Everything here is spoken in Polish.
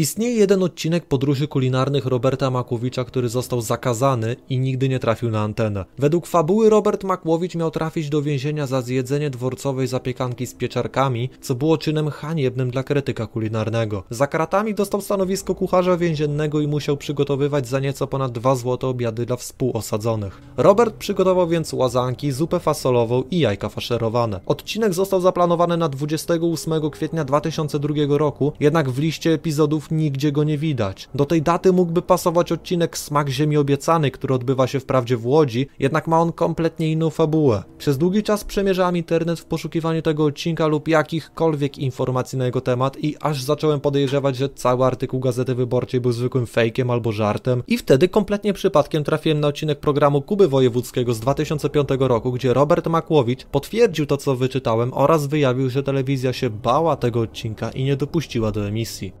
Istnieje jeden odcinek podróży kulinarnych Roberta Makłowicza, który został zakazany i nigdy nie trafił na antenę. Według fabuły Robert Makłowicz miał trafić do więzienia za zjedzenie dworcowej zapiekanki z pieczarkami, co było czynem haniebnym dla krytyka kulinarnego. Za kratami dostał stanowisko kucharza więziennego i musiał przygotowywać za nieco ponad 2 złote obiady dla współosadzonych. Robert przygotował więc łazanki, zupę fasolową i jajka faszerowane. Odcinek został zaplanowany na 28 kwietnia 2002 roku, jednak w liście epizodów nigdzie go nie widać. Do tej daty mógłby pasować odcinek Smak Ziemi Obiecany, który odbywa się wprawdzie w Łodzi, jednak ma on kompletnie inną fabułę. Przez długi czas przemierzałem internet w poszukiwaniu tego odcinka lub jakichkolwiek informacji na jego temat i aż zacząłem podejrzewać, że cały artykuł Gazety Wyborczej był zwykłym fejkiem albo żartem i wtedy kompletnie przypadkiem trafiłem na odcinek programu Kuby Wojewódzkiego z 2005 roku, gdzie Robert Makłowicz potwierdził to, co wyczytałem oraz wyjawił, że telewizja się bała tego odcinka i nie dopuściła do emisji.